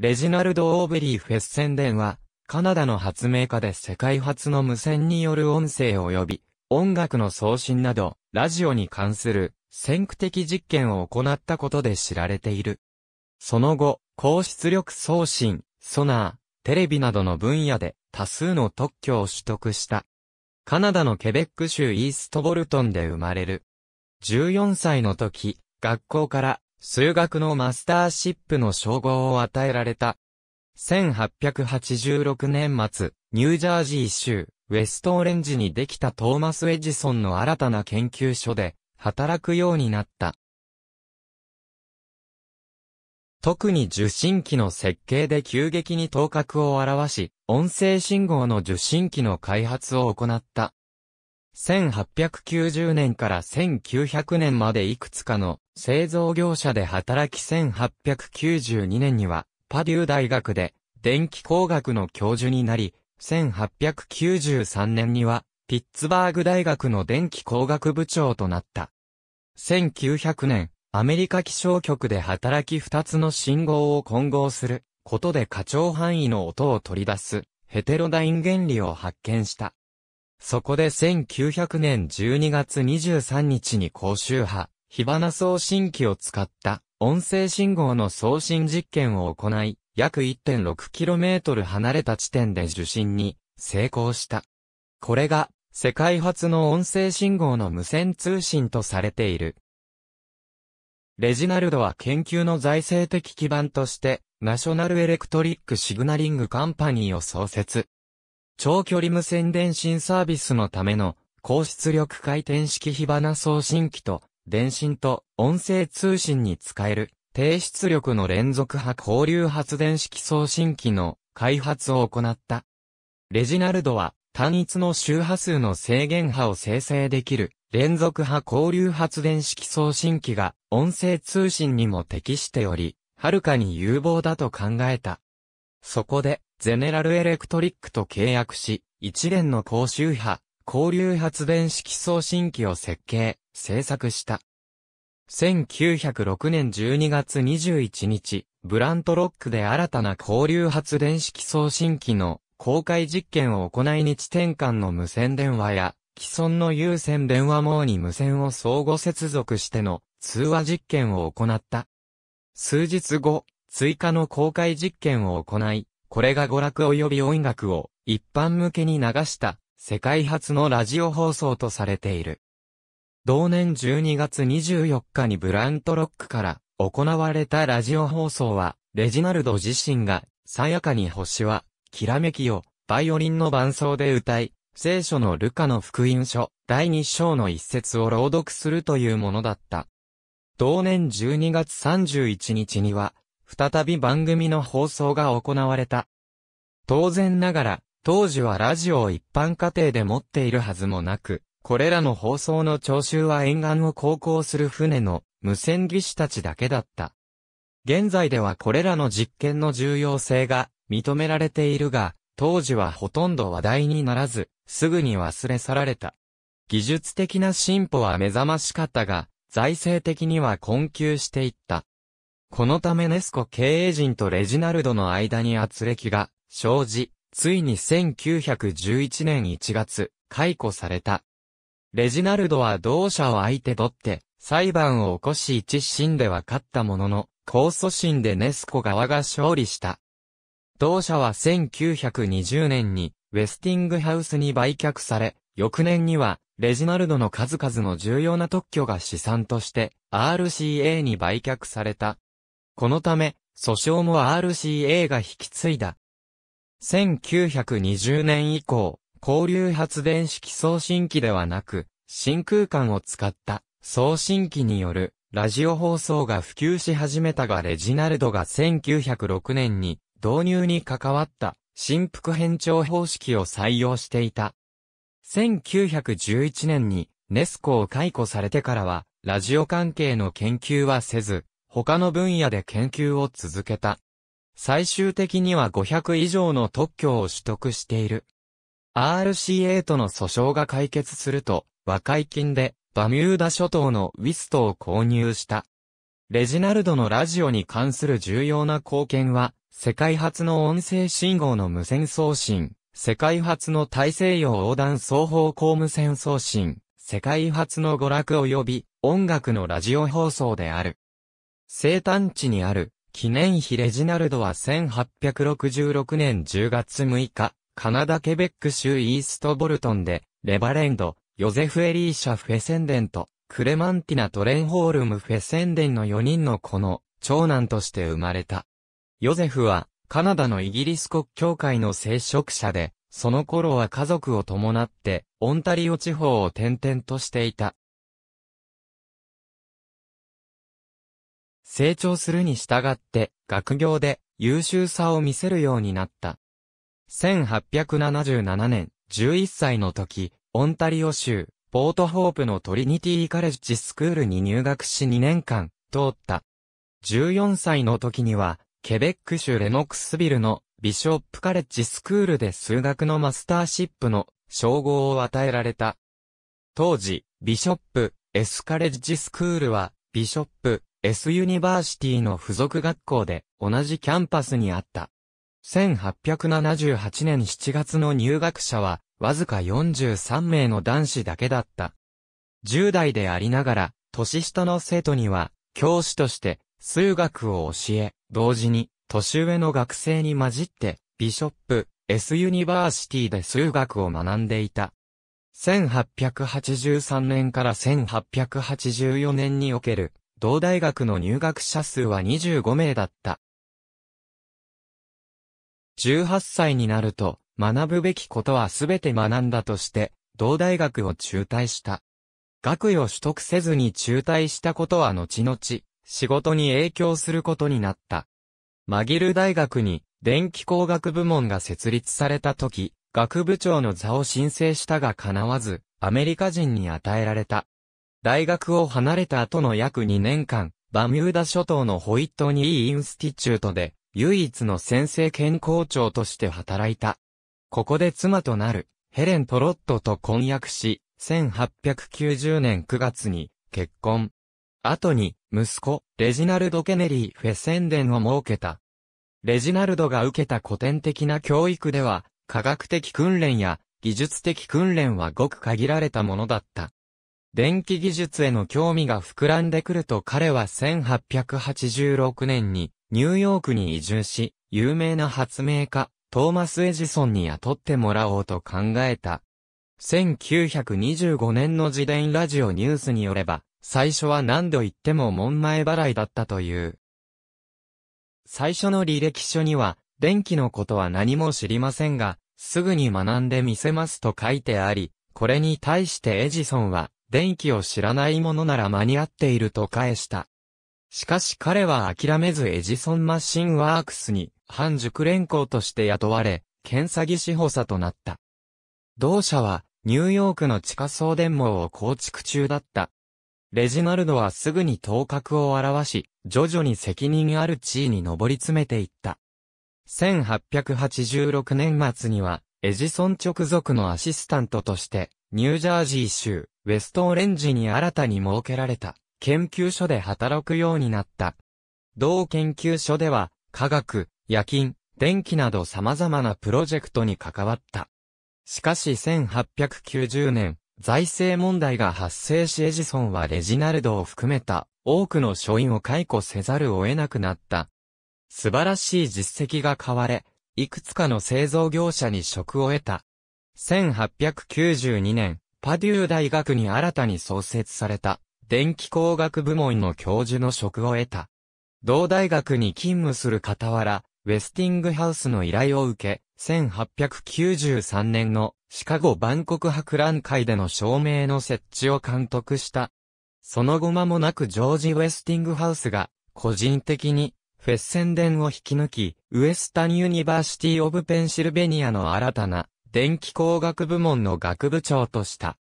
レジナルド・オーベリー・フェッセンデンは、カナダの発明家で世界初の無線による音声及び、音楽の送信など、ラジオに関する、先駆的実験を行ったことで知られている。その後、高出力送信、ソナー、テレビなどの分野で多数の特許を取得した。カナダのケベック州イーストボルトンで生まれる。14歳の時、学校から数学のマスターシップの称号を与えられた。1886年末、ニュージャージー州、ウェストオレンジにできたトーマス・エジソンの新たな研究所で、働くようになった。特に受信機の設計で急激に頭角を現し、音声信号の受信機の開発を行った。1890年から1900年までいくつかの製造業者で働き1892年には、パデュー大学で電気工学の教授になり、1893年には、ピッツバーグ大学の電気工学部長となった。1900年、アメリカ気象局で働き2つの信号を混合することで過長範囲の音を取り出すヘテロダイン原理を発見した。そこで1900年12月23日に高周波火花送信機を使った音声信号の送信実験を行い、約 1.6km 離れた地点で受信に成功した。これが世界初の音声信号の無線通信とされている。レジナルドは研究の財政的基盤として、ナショナルエレクトリックシグナリングカンパニーを創設。長距離無線電信サービスのための、高出力回転式火花送信機と、電信と音声通信に使える低出力の連続波交流発電式送信機の開発を行った。レジナルドは単一の周波数の制限波を生成できる連続波交流発電式送信機が音声通信にも適しており、はるかに有望だと考えた。そこで、ゼネラルエレクトリックと契約し、一連の高周波、交流発電式送信機を設計、製作した。1906年12月21日、ブラントロックで新たな交流発電式送信機の公開実験を行い日転換の無線電話や既存の有線電話網に無線を相互接続しての通話実験を行った。数日後、追加の公開実験を行い、これが娯楽及び音楽を一般向けに流した世界初のラジオ放送とされている。同年12月24日にブラントロックから行われたラジオ放送は、レジナルド自身が、さやかに星は、きらめきを、バイオリンの伴奏で歌い、聖書のルカの福音書、第2章の一節を朗読するというものだった。同年12月31日には、再び番組の放送が行われた。当然ながら、当時はラジオを一般家庭で持っているはずもなく、これらの放送の聴衆は沿岸を航行する船の無線技師たちだけだった。現在ではこれらの実験の重要性が認められているが、当時はほとんど話題にならず、すぐに忘れ去られた。技術的な進歩は目覚ましかったが、財政的には困窮していった。このためネスコ経営陣とレジナルドの間に圧力が生じ、ついに1911年1月、解雇された。レジナルドは同社を相手取って、裁判を起こし一審では勝ったものの、控訴審でネスコ側が勝利した。同社は1920年に、ウェスティングハウスに売却され、翌年には、レジナルドの数々の重要な特許が資産として、RCA に売却された。このため、訴訟も RCA が引き継いだ。1920年以降、交流発電式送信機ではなく、真空管を使った送信機によるラジオ放送が普及し始めたがレジナルドが1906年に導入に関わった振幅変調方式を採用していた。1911年にネスコを解雇されてからはラジオ関係の研究はせず、他の分野で研究を続けた。最終的には500以上の特許を取得している。RCA との訴訟が解決すると、和解金で、バミューダ諸島のウィストを購入した。レジナルドのラジオに関する重要な貢献は、世界初の音声信号の無線送信、世界初の大西洋横断双方向無線送信、世界初の娯楽及び音楽のラジオ放送である。生誕地にある記念碑レジナルドは1866年10月6日、カナダケベック州イーストボルトンで、レバレンド、ヨゼフ・エリーシャ・フェセンデンと、クレマンティナ・トレンホールム・フェセンデンの4人の子の長男として生まれた。ヨゼフは、カナダのイギリス国教会の聖職者で、その頃は家族を伴って、オンタリオ地方を転々としていた。成長するに従って学業で優秀さを見せるようになった。1877年、11歳の時、オンタリオ州、ポートホープのトリニティカレッジスクールに入学し2年間、通った。14歳の時には、ケベック州レノックスビルのビショップカレッジスクールで数学のマスターシップの称号を与えられた。当時、ビショップ、エスカレッジスクールは、ビショップ、S ユニバーシティの付属学校で同じキャンパスにあった。1878年7月の入学者はわずか43名の男子だけだった。10代でありながら年下の生徒には教師として数学を教え、同時に年上の学生に混じってビショップ S ユニバーシティで数学を学んでいた。1883年から1884年における同大学の入学者数は25名だった。18歳になると、学ぶべきことはすべて学んだとして、同大学を中退した。学位を取得せずに中退したことは後々、仕事に影響することになった。マギル大学に電気工学部門が設立された時、学部長の座を申請したが叶わず、アメリカ人に与えられた。大学を離れた後の約2年間、バミューダ諸島のホイットニーインスティチュートで、唯一の先生兼校長として働いた。ここで妻となる、ヘレン・トロットと婚約し、1890年9月に結婚。後に、息子、レジナルド・ケネリー・フェセンデンを設けた。レジナルドが受けた古典的な教育では、科学的訓練や技術的訓練はごく限られたものだった。電気技術への興味が膨らんでくると彼は1886年にニューヨークに移住し、有名な発明家、トーマス・エジソンに雇ってもらおうと考えた。1925年の自伝ラジオニュースによれば、最初は何度言っても門前払いだったという。最初の履歴書には、電気のことは何も知りませんが、すぐに学んでみせますと書いてあり、これに対してエジソンは、電気を知らないものなら間に合っていると返した。しかし彼は諦めずエジソンマシンワークスに、半熟連行として雇われ、検査技師補佐となった。同社は、ニューヨークの地下送電網を構築中だった。レジナルドはすぐに頭角を現し、徐々に責任ある地位に上り詰めていった。1886年末には、エジソン直属のアシスタントとして、ニュージャージー州、ウェストオレンジに新たに設けられた研究所で働くようになった。同研究所では、科学、夜勤、電気など様々なプロジェクトに関わった。しかし1890年、財政問題が発生しエジソンはレジナルドを含めた多くの書院を解雇せざるを得なくなった。素晴らしい実績が買われ、いくつかの製造業者に職を得た。1892年、パデュー大学に新たに創設された、電気工学部門の教授の職を得た。同大学に勤務する傍ら、ウェスティングハウスの依頼を受け、1893年のシカゴ万国博覧会での照明の設置を監督した。その後間もなくジョージ・ウェスティングハウスが、個人的に、フェッセンデンを引き抜き、ウェスタン・ユニバーシティ・オブ・ペンシルベニアの新たな電気工学部門の学部長とした。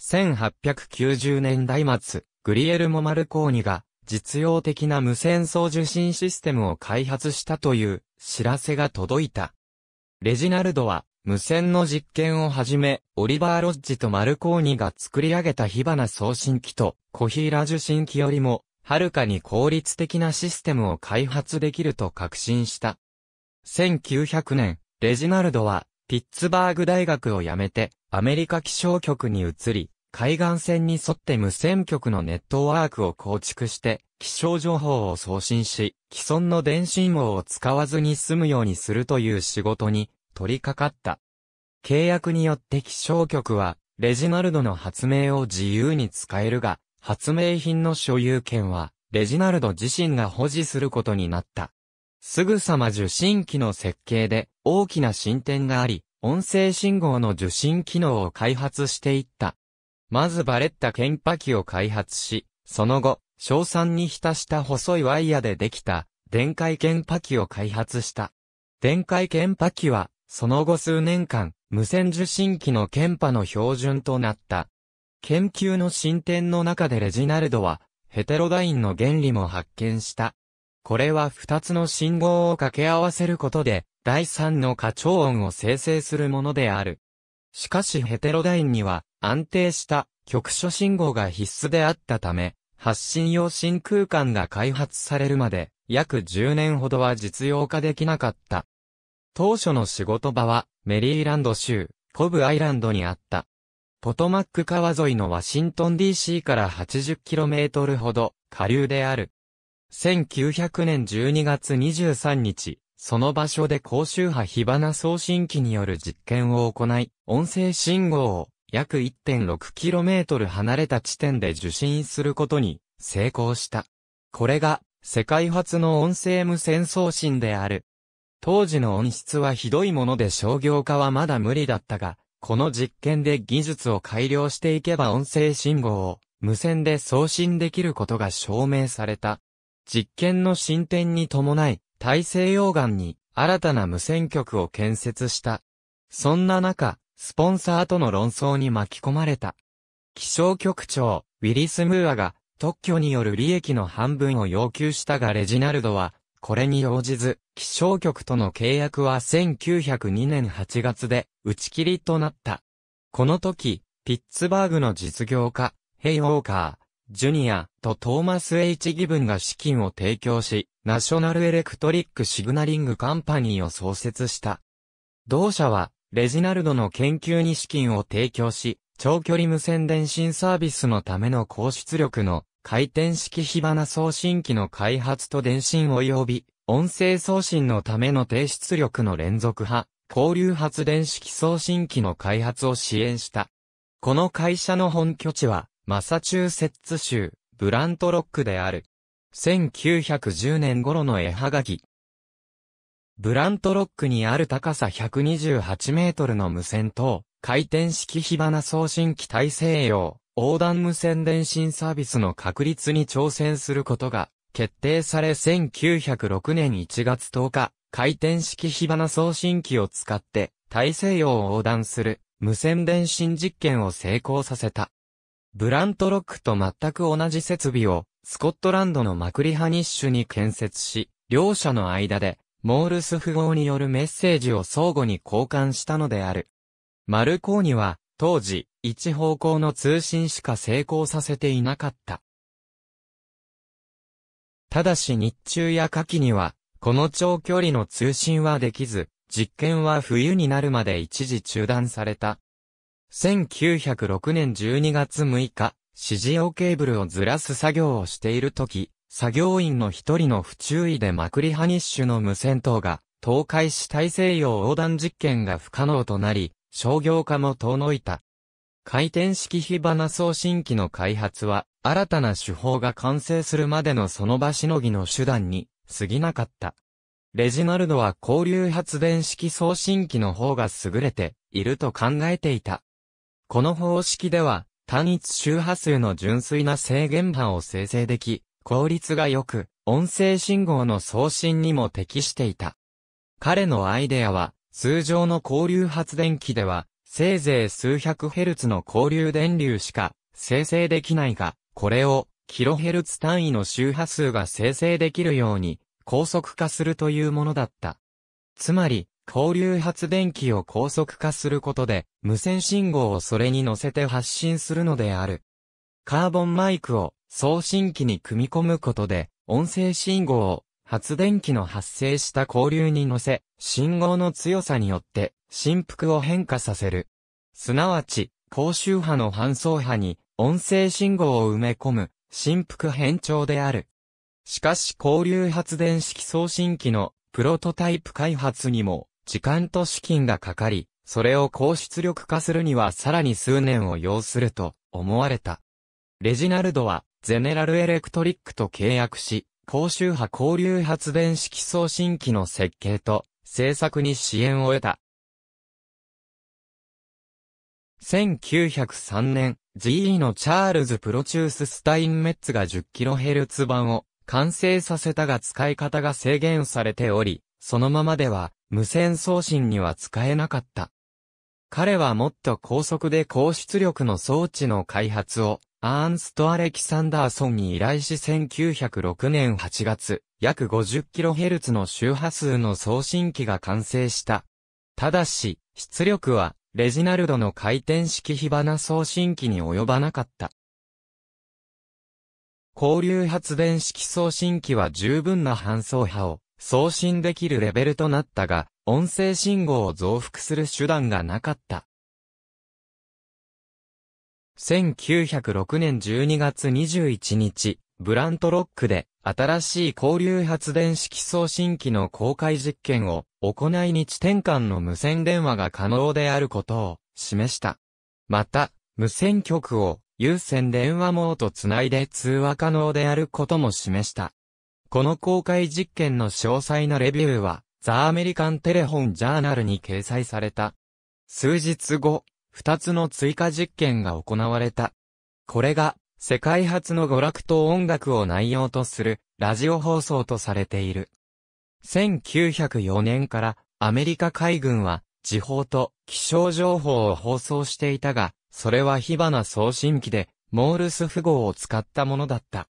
1890年代末、グリエルモ・マルコーニが実用的な無線送受信システムを開発したという知らせが届いた。レジナルドは無線の実験をはじめ、オリバー・ロッジとマルコーニが作り上げた火花送信機とコヒーラ受信機よりも、はるかに効率的なシステムを開発できると確信した。1900年、レジナルドはピッツバーグ大学を辞めて、アメリカ気象局に移り、海岸線に沿って無線局のネットワークを構築して、気象情報を送信し、既存の電信網を使わずに済むようにするという仕事に取り掛かった。契約によって気象局は、レジナルドの発明を自由に使えるが、発明品の所有権は、レジナルド自身が保持することになった。すぐさま受信機の設計で、大きな進展があり、音声信号の受信機能を開発していった。まずバレッタ研波機を開発し、その後、硝酸に浸した細いワイヤでできた、電解研波機を開発した。電解研波機は、その後数年間、無線受信機の研波の標準となった。研究の進展の中でレジナルドは、ヘテロダインの原理も発見した。これは二つの信号を掛け合わせることで、第三の課長音を生成するものである。しかしヘテロダインには安定した局所信号が必須であったため、発信用新空間が開発されるまで約10年ほどは実用化できなかった。当初の仕事場はメリーランド州コブアイランドにあった。ポトマック川沿いのワシントン DC から 80km ほど下流である。1900年12月23日、その場所で高周波火花送信機による実験を行い、音声信号を約 1.6km 離れた地点で受信することに成功した。これが世界初の音声無線送信である。当時の音質はひどいもので商業化はまだ無理だったが、この実験で技術を改良していけば音声信号を無線で送信できることが証明された。実験の進展に伴い、大西洋岸に新たな無線局を建設した。そんな中、スポンサーとの論争に巻き込まれた。気象局長、ウィリス・ムーアが特許による利益の半分を要求したがレジナルドは、これに応じず、気象局との契約は1902年8月で打ち切りとなった。この時、ピッツバーグの実業家、ヘイ・ウォーカー、ジュニアとトーマス・ H・ ギブンが資金を提供し、ナショナルエレクトリックシグナリングカンパニーを創設した。同社は、レジナルドの研究に資金を提供し、長距離無線電信サービスのための高出力の回転式火花送信機の開発と電信及び音声送信のための低出力の連続波、交流発電式送信機の開発を支援した。この会社の本拠地はマサチューセッツ州ブラントロックである。1910年頃の絵はがき。ブラントロックにある高さ128メートルの無線と、回転式火花送信機大西洋、横断無線電信サービスの確立に挑戦することが、決定され1906年1月10日、回転式火花送信機を使って、大西洋を横断する、無線電信実験を成功させた。ブラントロックと全く同じ設備を、スコットランドのマクリハニッシュに建設し、両者の間で、モールス符号によるメッセージを相互に交換したのである。マルコーニは、当時、一方向の通信しか成功させていなかった。ただし日中や夏季には、この長距離の通信はできず、実験は冬になるまで一時中断された。1906年12月6日、指示用ケーブルをずらす作業をしているとき、作業員の一人の不注意でマクリハニッシュの無線塔が倒壊し大西洋横断実験が不可能となり、商業化も遠のいた。回転式火花送信機の開発は、新たな手法が完成するまでのその場しのぎの手段に過ぎなかった。レジナルドは交流発電式送信機の方が優れていると考えていた。この方式では、単一周波数の純粋な制限波を生成でき、効率が良く、音声信号の送信にも適していた。彼のアイデアは、通常の交流発電機では、せいぜい数百ヘルツの交流電流しか生成できないが、これをキロヘルツ単位の周波数が生成できるように高速化するというものだった。つまり、交流発電機を高速化することで、無線信号をそれに乗せて発信するのである。カーボンマイクを送信機に組み込むことで、音声信号を発電機の発生した交流に乗せ、信号の強さによって振幅を変化させる。すなわち、高周波の半層波に音声信号を埋め込む振幅変調である。しかし交流発電式送信機のプロトタイプ開発にも時間と資金がかかり、それを高出力化するにはさらに数年を要すると思われた。レジナルドは、ゼネラルエレクトリックと契約し、高周波交流発電式送信機の設計と製作に支援を得た。1903年、GE のチャールズ・プロチュース・スタインメッツが 10kHz 版を完成させたが使い方が制限されており、そのままでは無線送信には使えなかった。彼はもっと高速で高出力の装置の開発を、アーンスト・アレキサンダーソンに依頼し1906年8月、約 50kHz の周波数の送信機が完成した。ただし、出力は、レジナルドの回転式火花送信機に及ばなかった。交流発電式送信機は十分な搬送波を送信できるレベルとなったが、音声信号を増幅する手段がなかった。1906年12月21日、ブラントロックで新しい交流発電式送信機の公開実験を行い日転換の無線電話が可能であることを示した。また、無線局を有線電話網とつないで通話可能であることも示した。この公開実験の詳細なレビューは、ザ・アメリカン・テレホン・ジャーナルに掲載された。数日後、二つの追加実験が行われた。これが、世界初の娯楽と音楽を内容とする、ラジオ放送とされている。1904年から、アメリカ海軍は、時報と気象情報を放送していたが、それは火花送信機で、モールス符号を使ったものだった。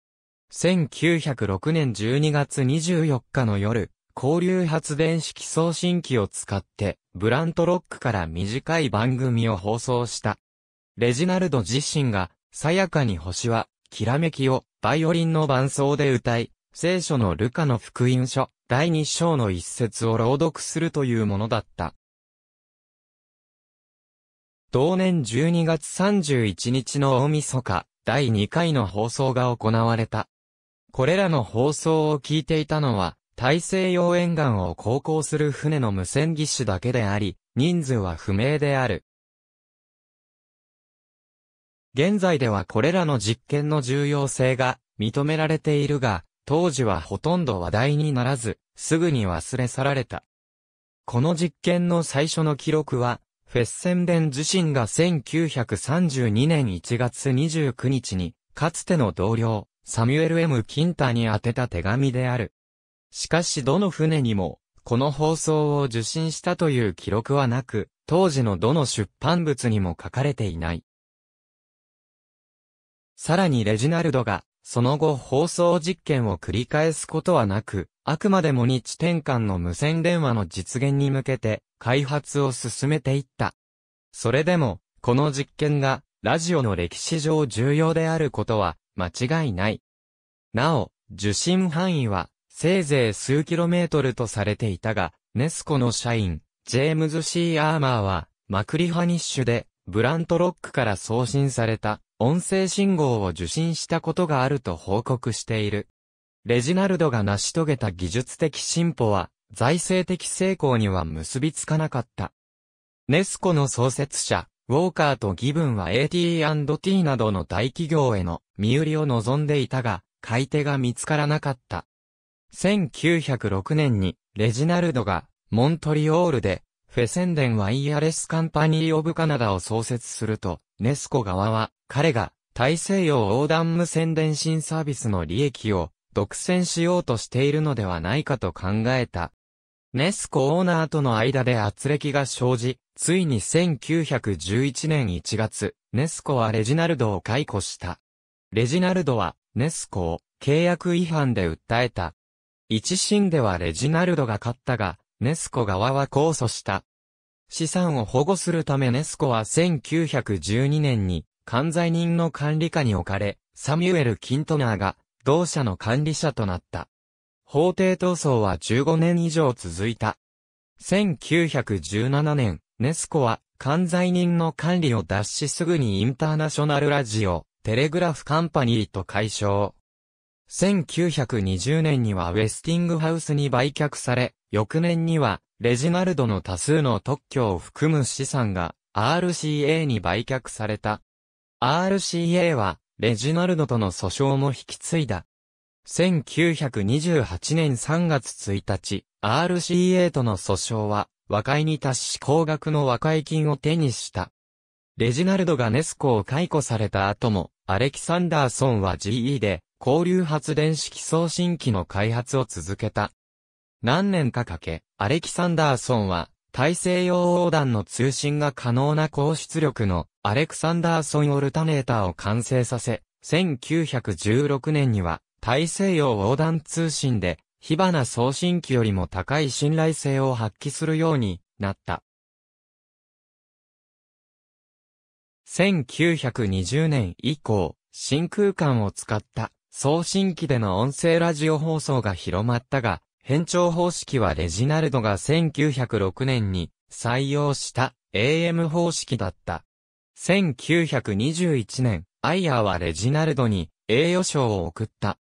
1906年12月24日の夜、交流発電式送信機を使って、ブラントロックから短い番組を放送した。レジナルド自身が、さやかに星は、きらめきを、バイオリンの伴奏で歌い、聖書のルカの福音書、第2章の一節を朗読するというものだった。同年12月31日の大晦日、第2回の放送が行われた。これらの放送を聞いていたのは、大西洋沿岸を航行する船の無線技師だけであり、人数は不明である。現在ではこれらの実験の重要性が認められているが、当時はほとんど話題にならず、すぐに忘れ去られた。この実験の最初の記録は、フェッセンデン自身が1932年1月29日に、かつての同僚、サミュエル・ M・ キンタに宛てた手紙である。しかしどの船にも、この放送を受信したという記録はなく、当時のどの出版物にも書かれていない。さらにレジナルドが、その後放送実験を繰り返すことはなく、あくまでも日転換の無線電話の実現に向けて、開発を進めていった。それでも、この実験が、ラジオの歴史上重要であることは、間違いない。なお、受信範囲は、せいぜい数キロメートルとされていたが、ネスコの社員、ジェームズ・シー・アーマーは、マクリファニッシュで、ブラントロックから送信された、音声信号を受信したことがあると報告している。レジナルドが成し遂げた技術的進歩は、財政的成功には結びつかなかった。ネスコの創設者、ウォーカーとギブンは AT&T などの大企業への身売りを望んでいたが、買い手が見つからなかった。1906年に、レジナルドが、モントリオールで、フェセンデンワイヤレスカンパニー・オブ・カナダを創設すると、ネスコ側は、彼が、大西洋横断無線電信サービスの利益を、独占しようとしているのではないかと考えた。ネスコオーナーとの間で圧力が生じ、ついに1911年1月、ネスコはレジナルドを解雇した。レジナルドは、ネスコを契約違反で訴えた。一審ではレジナルドが勝ったが、ネスコ側は控訴した。資産を保護するためネスコは1912年に、管財人の管理下に置かれ、サミュエル・キントナーが、同社の管理者となった。法廷闘争は15年以上続いた。1917年、ネスコは、関罪人の管理を脱しすぐにインターナショナルラジオ、テレグラフカンパニーと解消。1920年にはウェスティングハウスに売却され、翌年には、レジナルドの多数の特許を含む資産が、RCA に売却された。RCA は、レジナルドとの訴訟も引き継いだ。1928年3月1日、RCA との訴訟は、和解に達し高額の和解金を手にした。レジナルドがネスコを解雇された後も、アレキサンダーソンは GE で、交流発電式送信機の開発を続けた。何年かかけ、アレキサンダーソンは、大西洋横断の通信が可能な高出力のアレクサンダーソンオルタネーターを完成させ、1916年には大西洋横断通信で、火花送信機よりも高い信頼性を発揮するようになった。1920年以降、真空管を使った送信機での音声ラジオ放送が広まったが、変調方式はレジナルドが1906年に採用した AM 方式だった。1921年、アイアーはレジナルドに栄誉賞を贈った。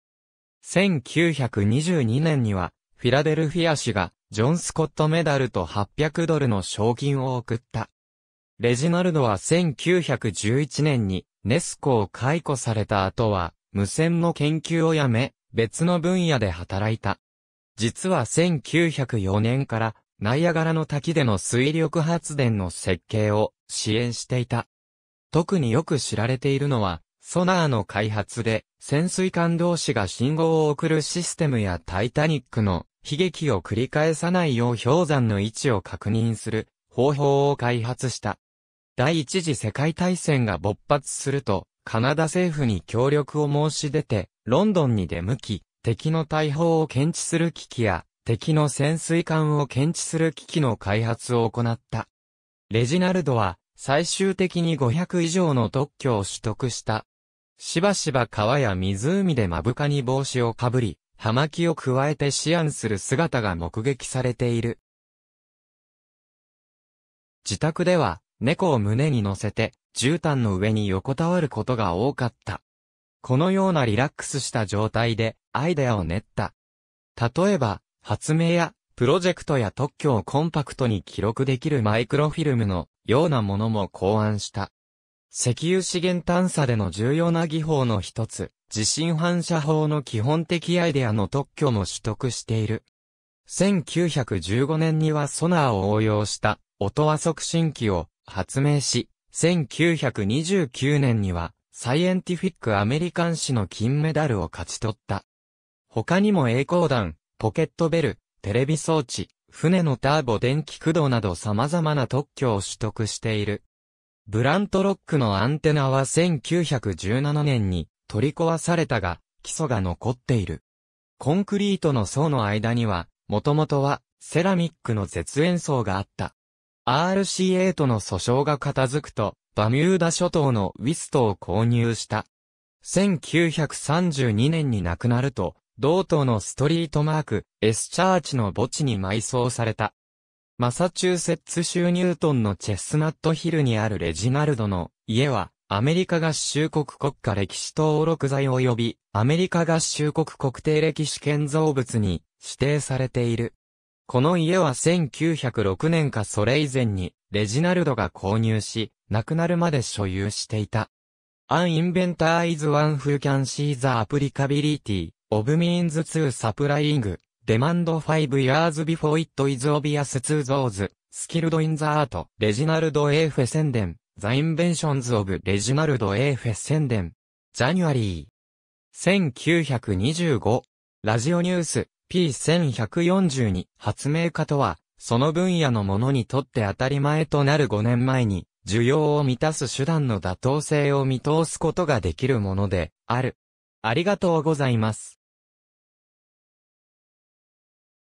1922年には、フィラデルフィア氏が、ジョン・スコットメダルと800ドルの賞金を送った。レジナルドは1911年に、ネスコを解雇された後は、無線の研究をやめ、別の分野で働いた。実は1904年から、ナイアガラの滝での水力発電の設計を支援していた。特によく知られているのは、ソナーの開発で潜水艦同士が信号を送るシステムやタイタニックの悲劇を繰り返さないよう氷山の位置を確認する方法を開発した。第一次世界大戦が勃発すると、カナダ政府に協力を申し出て、ロンドンに出向き、敵の大砲を検知する機器や、敵の潜水艦を検知する機器の開発を行った。レジナルドは、最終的に500以上の特許を取得した。しばしば川や湖で目深に帽子をかぶり、葉巻を加えて思案する姿が目撃されている。自宅では、猫を胸に乗せて、絨毯の上に横たわることが多かった。このようなリラックスした状態で、アイデアを練った。例えば、発明や、プロジェクトや特許をコンパクトに記録できるマイクロフィルムのようなものも考案した。石油資源探査での重要な技法の一つ、地震反射法の基本的アイデアの特許も取得している。1915年にはソナーを応用した音は促進器を発明し、1929年にはサイエンティフィックアメリカン誌の金メダルを勝ち取った。他にも栄光弾、ポケットベル、テレビ装置、船のターボ電気駆動など様々な特許を取得している。ブラントロックのアンテナは1917年に取り壊されたが、基礎が残っている。コンクリートの層の間には、もともとはセラミックの絶縁層があった。RCA との訴訟が片付くと、バミューダ諸島のウィストを購入した。1932年に亡くなると、同島のストリートマーク、エスチャーチの墓地に埋葬された。マサチューセッツ州ニュートンのチェスナットヒルにあるレジナルドの家は、アメリカ合衆国国家歴史登録財及び、アメリカ合衆国国定歴史建造物に指定されている。この家は1906年かそれ以前に、レジナルドが購入し、亡くなるまで所有していた。An inventor is one who can see the applicability of means to supplying Demand Five Years Before It Is Obvious to Those Skilled in the Art レジナルド・エーフェ宣伝 The Inventions of レジナルド・エーフェ宣伝ジャニュアリー1925ラジオニュース P1142 発明家とはその分野のものにとって当たり前となる5年前に需要を満たす手段の妥当性を見通すことができるものである。ありがとうございます。